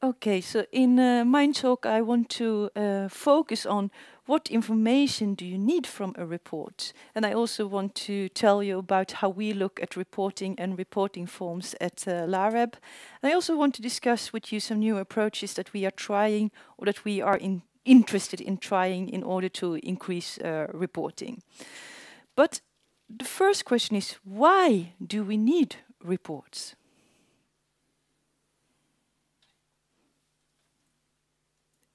Okay, so in uh, my talk, I want to uh, focus on what information do you need from a report, and I also want to tell you about how we look at reporting and reporting forms at uh, LAREB. And I also want to discuss with you some new approaches that we are trying or that we are in interested in trying in order to increase uh, reporting. But the first question is why do we need reports?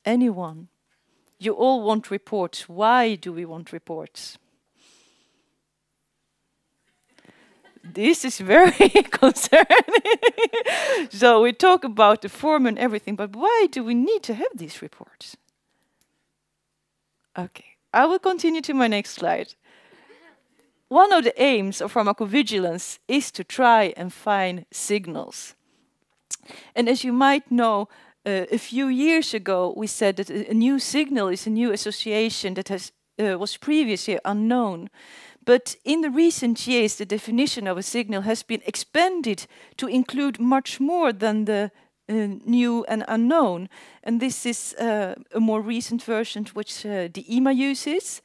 anyone. You all want reports. Why do we want reports? this is very concerning. so we talk about the form and everything, but why do we need to have these reports? Okay, I will continue to my next slide. One of the aims of pharmacovigilance is to try and find signals. And as you might know, uh, a few years ago, we said that a new signal is a new association that has, uh, was previously unknown. But in the recent years, the definition of a signal has been expanded to include much more than the uh, new and unknown. And this is uh, a more recent version which uh, the EMA uses.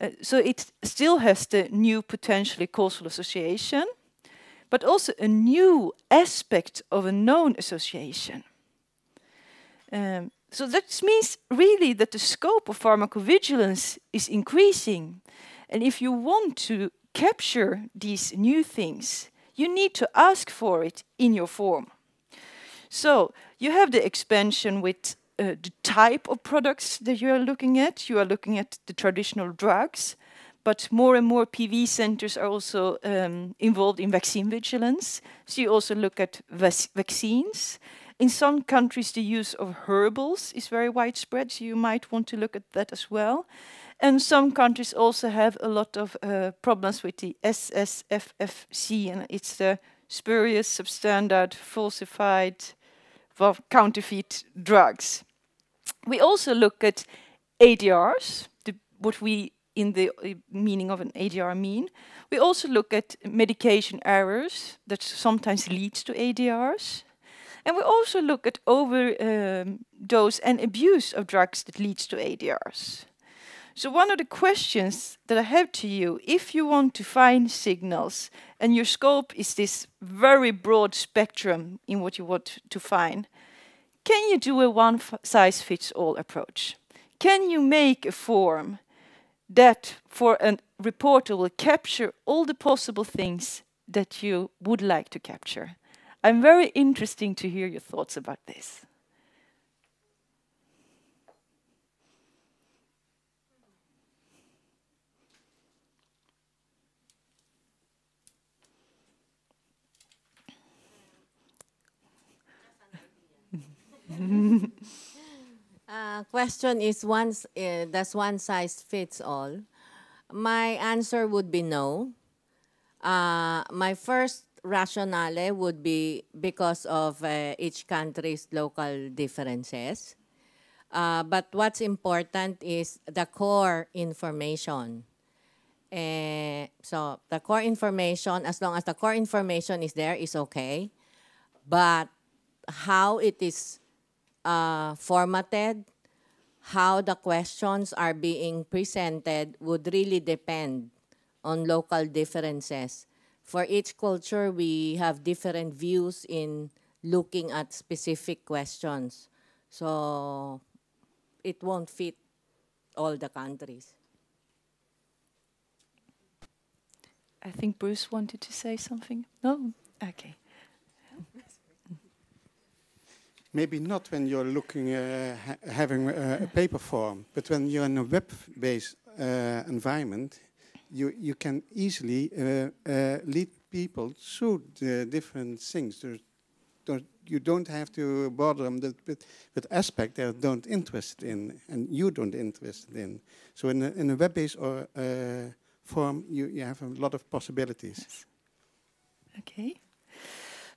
Uh, so it still has the new potentially causal association, but also a new aspect of a known association. Um, so that means really that the scope of pharmacovigilance is increasing. And if you want to capture these new things, you need to ask for it in your form. So you have the expansion with uh, the type of products that you are looking at. You are looking at the traditional drugs, but more and more PV centers are also um, involved in vaccine vigilance. So you also look at vaccines. In some countries, the use of herbals is very widespread, so you might want to look at that as well. And some countries also have a lot of uh, problems with the SSFFC, and it's the spurious, substandard, falsified, well, counterfeit drugs. We also look at ADRs, the, what we in the uh, meaning of an ADR mean. We also look at medication errors that sometimes leads to ADRs. And we also look at overdose and abuse of drugs that leads to ADRs. So one of the questions that I have to you, if you want to find signals, and your scope is this very broad spectrum in what you want to find, can you do a one-size-fits-all approach? Can you make a form that for a reporter will capture all the possible things that you would like to capture? I'm very interesting to hear your thoughts about this. uh, question is one: uh, does one size fits all? My answer would be no. Uh, my first rationale would be because of uh, each country's local differences. Uh, but what's important is the core information. Uh, so the core information, as long as the core information is there, is okay. But how it is uh, formatted, how the questions are being presented would really depend on local differences for each culture, we have different views in looking at specific questions. So it won't fit all the countries. I think Bruce wanted to say something. No? Okay. Maybe not when you're looking, uh, ha having a, uh, a paper form, but when you're in a web-based uh, environment, you, you can easily uh, uh, lead people through the different things. There's, you don't have to bother them with, with aspects they don't interest in and you don't interest in. So in a, in a web-based or uh, form, you, you have a lot of possibilities. Yes. Okay.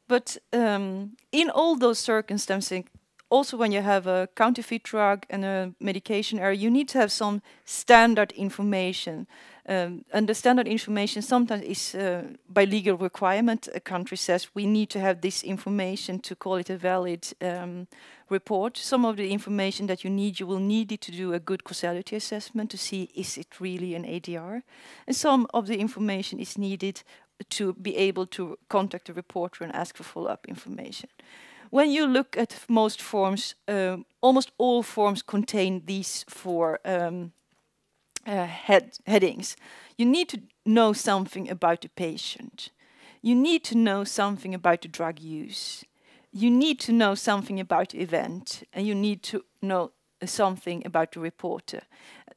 But um, in all those circumstances, also when you have a counterfeit drug and a medication error, you need to have some standard information um, under standard information sometimes is uh, by legal requirement a country says we need to have this information to call it a valid um, report some of the information that you need you will need it to do a good causality assessment to see is it really an adr and some of the information is needed to be able to contact the reporter and ask for follow-up information when you look at most forms um, almost all forms contain these four um, uh, head, headings, you need to know something about the patient. You need to know something about the drug use. You need to know something about the event, and you need to know something about the reporter.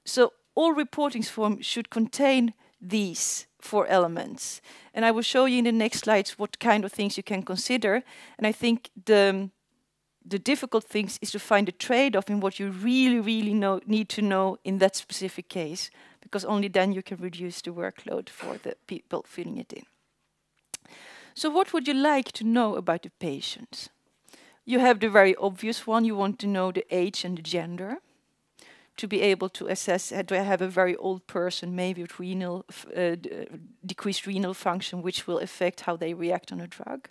So all reporting forms should contain these four elements. And I will show you in the next slides what kind of things you can consider. And I think the the difficult things is to find a trade-off in what you really, really know, need to know in that specific case, because only then you can reduce the workload for the people filling it in. So what would you like to know about the patients? You have the very obvious one, you want to know the age and the gender to be able to assess uh, do I have a very old person, maybe with renal uh, uh, decreased renal function, which will affect how they react on a drug.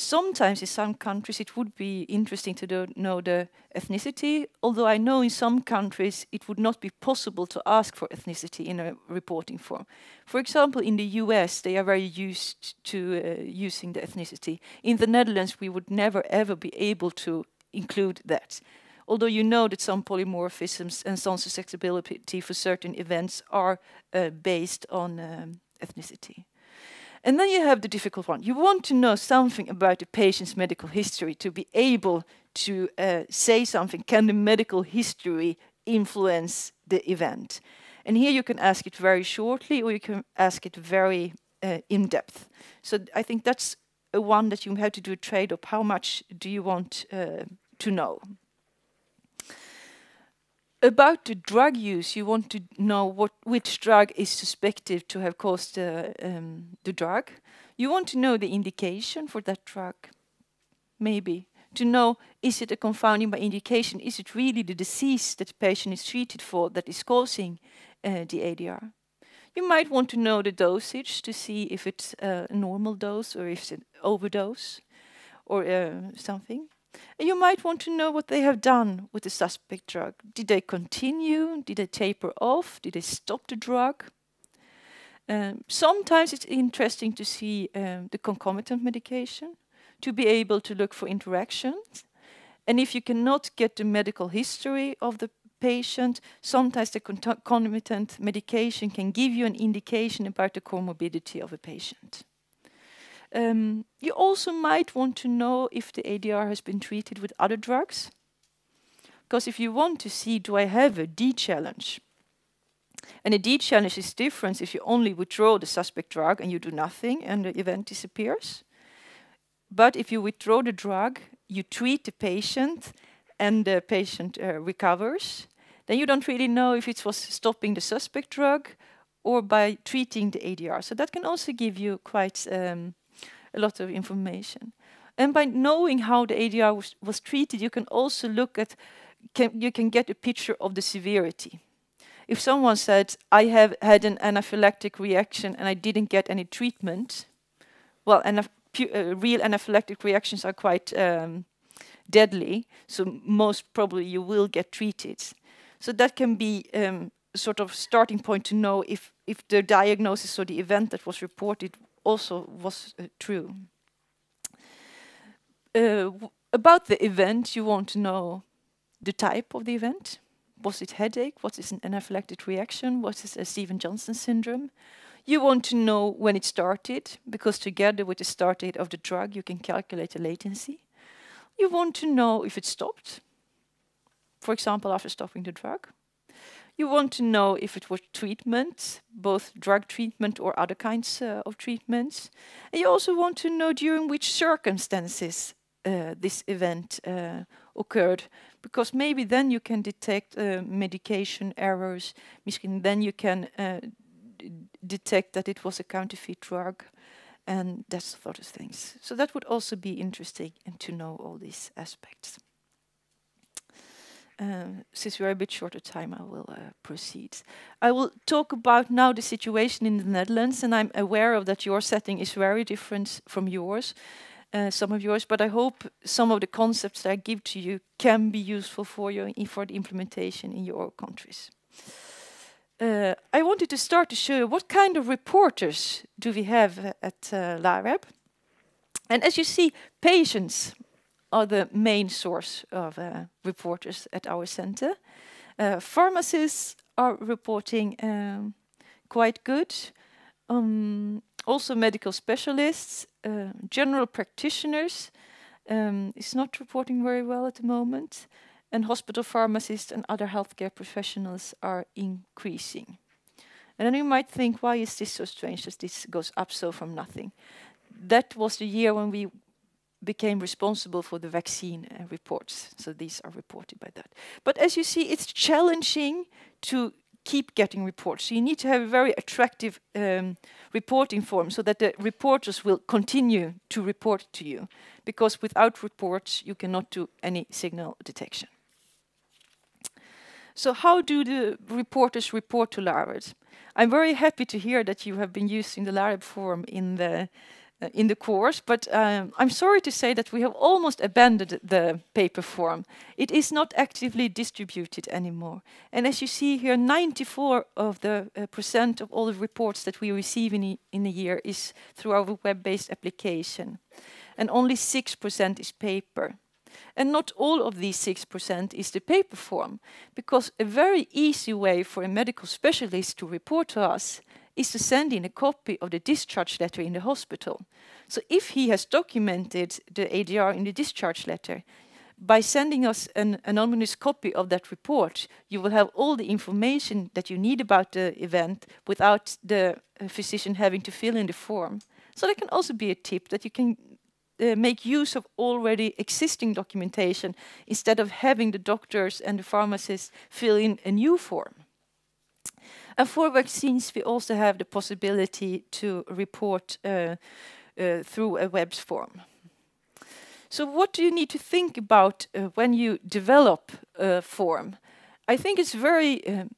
Sometimes in some countries it would be interesting to do, know the ethnicity, although I know in some countries it would not be possible to ask for ethnicity in a reporting form. For example, in the US they are very used to uh, using the ethnicity. In the Netherlands we would never ever be able to include that although you know that some polymorphisms and some susceptibility for certain events are uh, based on um, ethnicity. And then you have the difficult one. You want to know something about the patient's medical history to be able to uh, say something. Can the medical history influence the event? And here you can ask it very shortly or you can ask it very uh, in depth. So I think that's a one that you have to do a trade-off. How much do you want uh, to know? about the drug use, you want to know what which drug is suspected to have caused uh, um, the drug. You want to know the indication for that drug, maybe to know is it a confounding by indication? Is it really the disease that the patient is treated for that is causing uh, the ADR? You might want to know the dosage to see if it's a normal dose or if it's an overdose or uh, something. And you might want to know what they have done with the suspect drug. Did they continue? Did they taper off? Did they stop the drug? Um, sometimes it's interesting to see um, the concomitant medication to be able to look for interactions. And if you cannot get the medical history of the patient, sometimes the concomitant medication can give you an indication about the comorbidity of a patient. Um, you also might want to know if the ADR has been treated with other drugs. Because if you want to see, do I have a D-challenge? And a D-challenge is different if you only withdraw the suspect drug and you do nothing and the event disappears. But if you withdraw the drug, you treat the patient and the patient uh, recovers, then you don't really know if it was stopping the suspect drug or by treating the ADR. So that can also give you quite um, a lot of information. And by knowing how the ADR was, was treated, you can also look at, can, you can get a picture of the severity. If someone said, I have had an anaphylactic reaction and I didn't get any treatment, well, uh, real anaphylactic reactions are quite um, deadly, so most probably you will get treated. So that can be um, sort of starting point to know if, if the diagnosis or the event that was reported also was uh, true. Uh, about the event, you want to know the type of the event. Was it headache? What is an anaphylactic reaction? What is a Stephen-Johnson syndrome? You want to know when it started, because together with the start date of the drug, you can calculate the latency. You want to know if it stopped, for example, after stopping the drug. You want to know if it was treatment, both drug treatment or other kinds uh, of treatments. And you also want to know during which circumstances uh, this event uh, occurred, because maybe then you can detect uh, medication errors, Maybe then you can uh, detect that it was a counterfeit drug and that sort of things. So that would also be interesting and to know all these aspects. Um, since we are a bit short of time, I will uh, proceed. I will talk about now the situation in the Netherlands, and I'm aware of that your setting is very different from yours, uh, some of yours, but I hope some of the concepts that I give to you can be useful for you for the implementation in your countries. Uh, I wanted to start to show you what kind of reporters do we have at uh, LAREB. And as you see, patients are the main source of uh, reporters at our center. Uh, pharmacists are reporting um, quite good. Um, also medical specialists, uh, general practitioners um, is not reporting very well at the moment. And hospital pharmacists and other healthcare professionals are increasing. And then you might think, why is this so strange that this goes up so from nothing? That was the year when we became responsible for the vaccine uh, reports. So these are reported by that. But as you see, it's challenging to keep getting reports. So you need to have a very attractive um, reporting form so that the reporters will continue to report to you. Because without reports, you cannot do any signal detection. So how do the reporters report to LARED? I'm very happy to hear that you have been using the LARED form in the in the course, but um, I'm sorry to say that we have almost abandoned the paper form. It is not actively distributed anymore. And as you see here, 94 of the uh, percent of all the reports that we receive in, e in a year is through our web-based application. And only 6% is paper. And not all of these 6% is the paper form, because a very easy way for a medical specialist to report to us is to send in a copy of the discharge letter in the hospital. So if he has documented the ADR in the discharge letter, by sending us an anonymous copy of that report, you will have all the information that you need about the event without the uh, physician having to fill in the form. So that can also be a tip that you can uh, make use of already existing documentation instead of having the doctors and the pharmacists fill in a new form. And for vaccines, we also have the possibility to report uh, uh, through a web form. So what do you need to think about uh, when you develop a form? I think it's very um,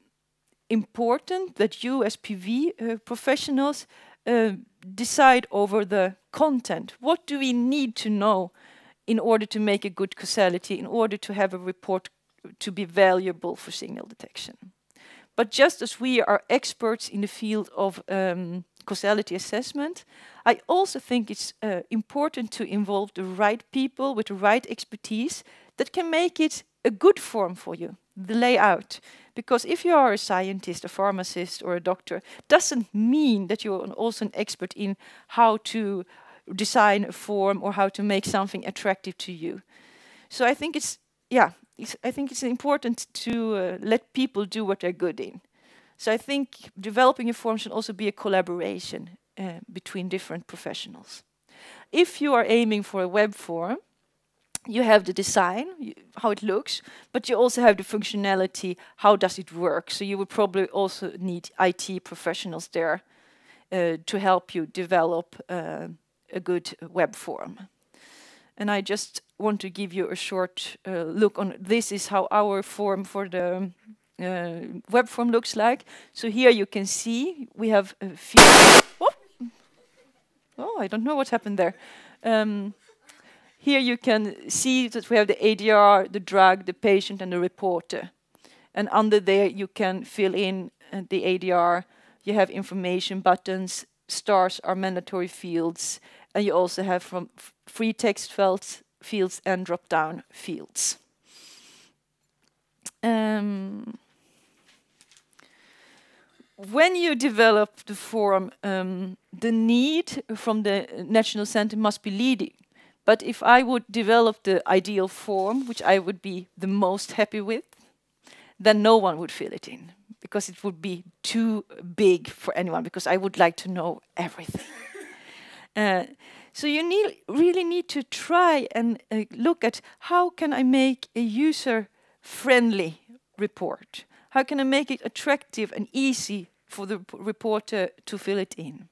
important that you as PV uh, professionals uh, decide over the content. What do we need to know in order to make a good causality, in order to have a report to be valuable for signal detection? But just as we are experts in the field of um, causality assessment, I also think it's uh, important to involve the right people with the right expertise that can make it a good form for you, the layout. Because if you are a scientist, a pharmacist, or a doctor, doesn't mean that you're also an expert in how to design a form or how to make something attractive to you. So I think it's yeah, I think it's important to uh, let people do what they're good in. So I think developing a form should also be a collaboration uh, between different professionals. If you are aiming for a web form, you have the design, you, how it looks, but you also have the functionality, how does it work. So you would probably also need IT professionals there uh, to help you develop uh, a good web form. And I just want to give you a short uh, look on this is how our form for the uh, web form looks like. So here you can see we have a few. Oh, oh I don't know what happened there. Um, here you can see that we have the ADR, the drug, the patient, and the reporter. And under there you can fill in uh, the ADR. You have information buttons. Stars are mandatory fields and you also have from free text fields, fields and drop-down fields. Um, when you develop the form, um, the need from the national center must be leading. But if I would develop the ideal form, which I would be the most happy with, then no one would fill it in because it would be too big for anyone because I would like to know everything. Uh, so you need, really need to try and uh, look at how can I make a user-friendly report? How can I make it attractive and easy for the reporter to fill it in?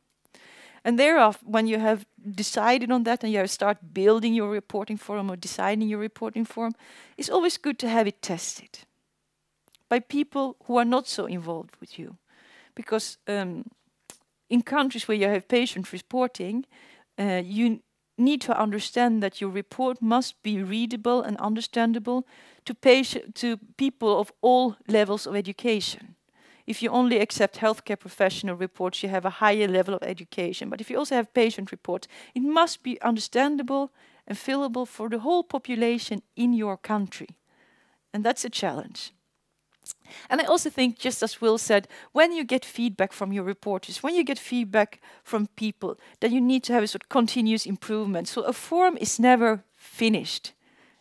And thereof, when you have decided on that and you start building your reporting form or designing your reporting form, it's always good to have it tested by people who are not so involved with you. Because um, in countries where you have patient reporting, uh, you need to understand that your report must be readable and understandable to, to people of all levels of education. If you only accept healthcare professional reports, you have a higher level of education. But if you also have patient reports, it must be understandable and fillable for the whole population in your country. And that's a challenge. And I also think, just as Will said, when you get feedback from your reporters, when you get feedback from people, then you need to have a sort of continuous improvement. So a forum is never finished.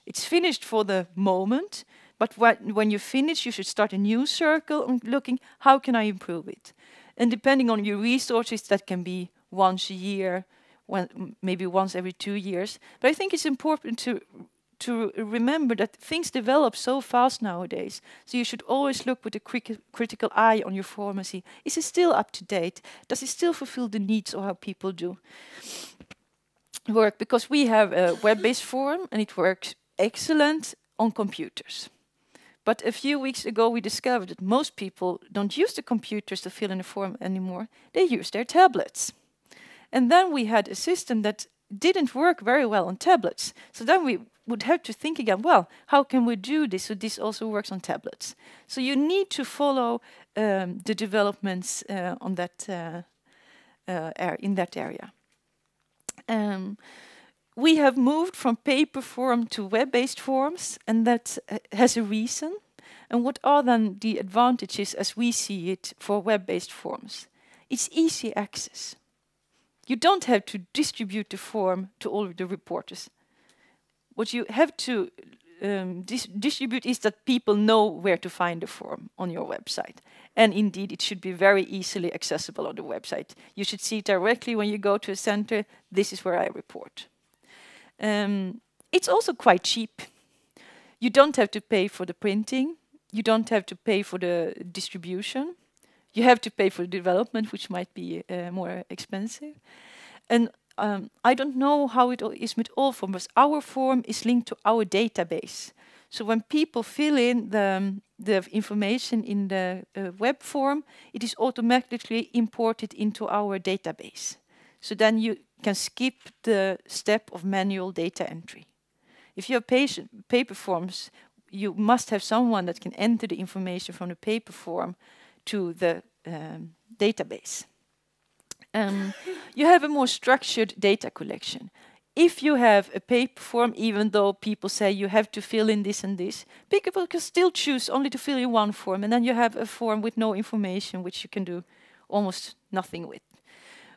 It's finished for the moment, but when, when you finish, you should start a new circle and looking, how can I improve it? And depending on your resources, that can be once a year, when, maybe once every two years. But I think it's important to to remember that things develop so fast nowadays. So you should always look with a cri critical eye on your pharmacy. Is it still up to date? Does it still fulfill the needs of how people do work? Because we have a web-based form and it works excellent on computers. But a few weeks ago, we discovered that most people don't use the computers to fill in a form anymore. They use their tablets. And then we had a system that didn't work very well on tablets. So then we would have to think again, well, how can we do this so this also works on tablets? So you need to follow um, the developments uh, on that uh, uh, in that area. Um, we have moved from paper form to web-based forms, and that uh, has a reason. And what are then the advantages as we see it for web-based forms? It's easy access. You don't have to distribute the form to all the reporters. What you have to um, dis distribute is that people know where to find the form on your website. And indeed, it should be very easily accessible on the website. You should see directly when you go to a center, this is where I report. Um, it's also quite cheap. You don't have to pay for the printing. You don't have to pay for the distribution you have to pay for development, which might be uh, more expensive. And um, I don't know how it is with all forms. Our form is linked to our database. So when people fill in the, um, the information in the uh, web form, it is automatically imported into our database. So then you can skip the step of manual data entry. If you have patient, paper forms, you must have someone that can enter the information from the paper form to the um, database. Um, you have a more structured data collection. If you have a paper form, even though people say you have to fill in this and this, people can still choose only to fill in one form, and then you have a form with no information, which you can do almost nothing with.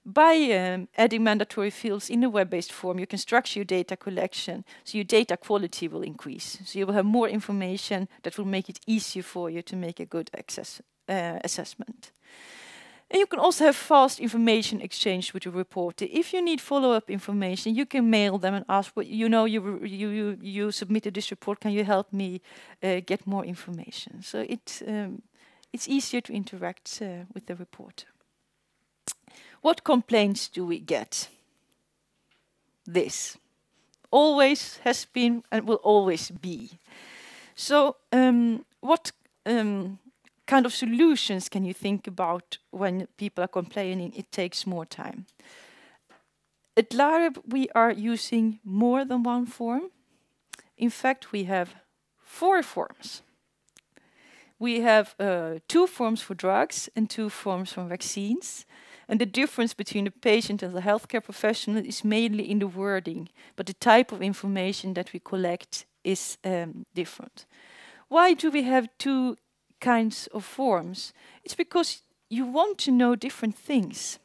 By um, adding mandatory fields in a web-based form, you can structure your data collection, so your data quality will increase. So you will have more information that will make it easier for you to make a good access uh, assessment. And you can also have fast information exchange with your reporter. If you need follow-up information, you can mail them and ask, well, you know, you, you, you, submitted this report, can you help me uh, get more information? So it, um, it's easier to interact uh, with the reporter. What complaints do we get? This. Always has been and will always be. So um, what... Um, kind of solutions can you think about when people are complaining it takes more time? At LAREB, we are using more than one form. In fact, we have four forms. We have uh, two forms for drugs and two forms for vaccines. And the difference between the patient and the healthcare professional is mainly in the wording, but the type of information that we collect is um, different. Why do we have two kinds of forms, it's because you want to know different things.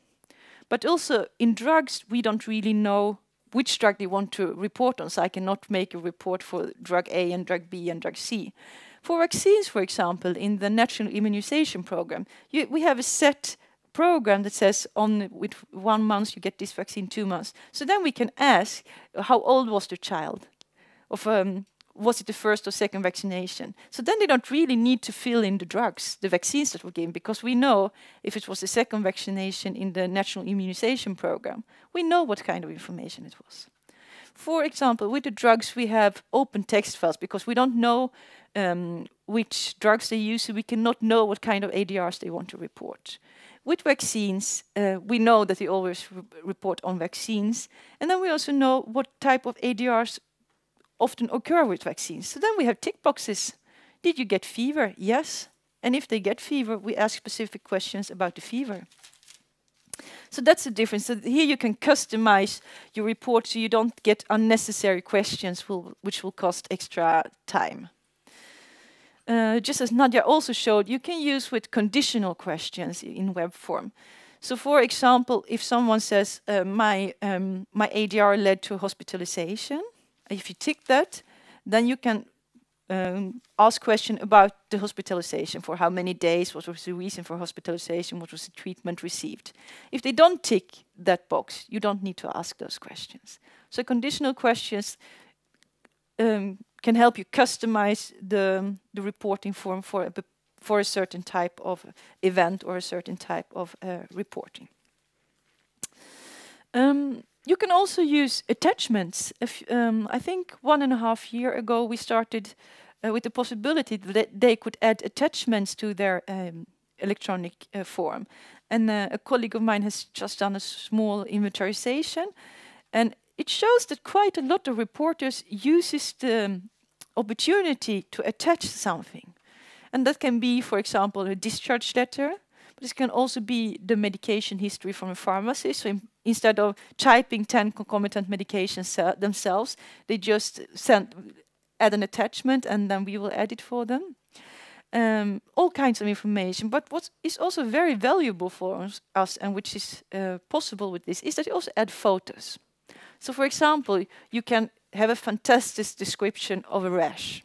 But also in drugs, we don't really know which drug they want to report on, so I cannot make a report for drug A and drug B and drug C. For vaccines, for example, in the national immunization program, you, we have a set program that says on with one month you get this vaccine, two months. So then we can ask how old was the child of um, was it the first or second vaccination? So then they don't really need to fill in the drugs, the vaccines that were given, because we know if it was the second vaccination in the national immunization program, we know what kind of information it was. For example, with the drugs, we have open text files because we don't know um, which drugs they use, so we cannot know what kind of ADRs they want to report. With vaccines, uh, we know that they always re report on vaccines, and then we also know what type of ADRs often occur with vaccines. So then we have tick boxes. Did you get fever? Yes. And if they get fever, we ask specific questions about the fever. So that's the difference. So here you can customize your report so you don't get unnecessary questions will, which will cost extra time. Uh, just as Nadia also showed, you can use with conditional questions in web form. So for example, if someone says, uh, my, um, my ADR led to hospitalization, if you tick that, then you can um, ask question about the hospitalization for how many days, what was the reason for hospitalization, what was the treatment received. If they don't tick that box, you don't need to ask those questions. So conditional questions um, can help you customize the, the reporting form for a, for a certain type of event or a certain type of uh, reporting. Um, you can also use attachments. If, um, I think one and a half year ago we started uh, with the possibility that they could add attachments to their um, electronic uh, form. And uh, a colleague of mine has just done a small inventorization, and it shows that quite a lot of reporters uses the opportunity to attach something. And that can be, for example, a discharge letter, but it can also be the medication history from a pharmacist. So in instead of typing 10 concomitant medications uh, themselves, they just send, add an attachment and then we will edit for them. Um, all kinds of information, but what is also very valuable for us, and which is uh, possible with this is that you also add photos. So for example, you can have a fantastic description of a rash,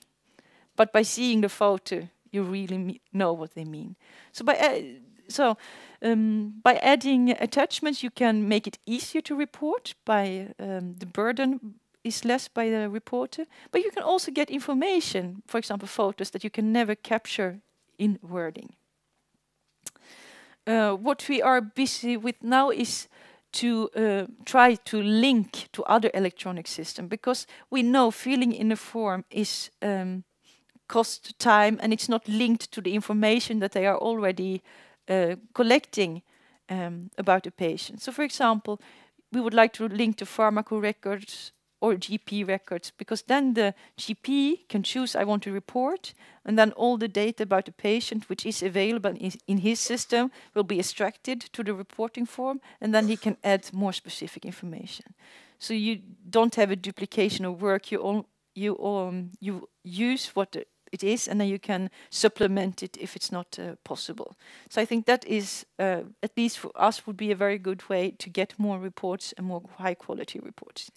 but by seeing the photo, you really know what they mean. So by uh, so um, by adding attachments, you can make it easier to report by um, the burden is less by the reporter, but you can also get information, for example, photos that you can never capture in wording. Uh, what we are busy with now is to uh, try to link to other electronic systems because we know filling in a form is um, cost time and it's not linked to the information that they are already uh, collecting um, about a patient. So, for example, we would like to link to pharmaco records or GP records because then the GP can choose I want to report and then all the data about the patient which is available in his system will be extracted to the reporting form and then he can add more specific information. So you don't have a duplication of work you all, you um, you use what the it is, and then you can supplement it if it's not uh, possible. So I think that is, uh, at least for us, would be a very good way to get more reports and more high quality reports.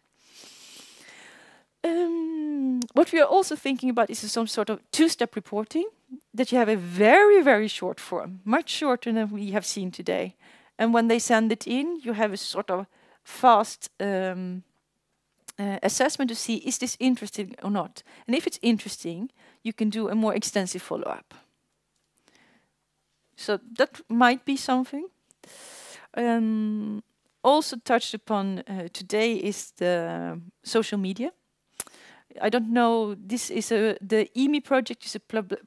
Um, what we are also thinking about is some sort of two-step reporting, that you have a very, very short form, much shorter than we have seen today. And when they send it in, you have a sort of fast um, uh, assessment to see is this interesting or not. And if it's interesting, you can do a more extensive follow-up. So that might be something. Um, also touched upon uh, today is the social media. I don't know. This is a the EMI project is a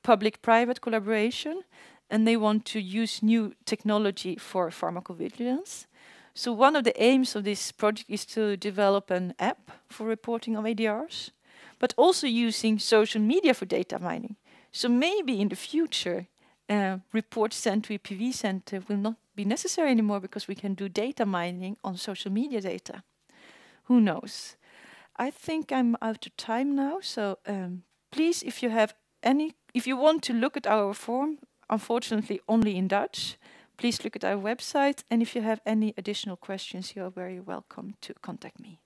public-private collaboration, and they want to use new technology for pharmacovigilance. So one of the aims of this project is to develop an app for reporting of ADRs but also using social media for data mining. So maybe in the future, uh, reports sent to EPV Center will not be necessary anymore because we can do data mining on social media data. Who knows? I think I'm out of time now, so um, please, if you have any, if you want to look at our form, unfortunately only in Dutch, please look at our website. And if you have any additional questions, you are very welcome to contact me.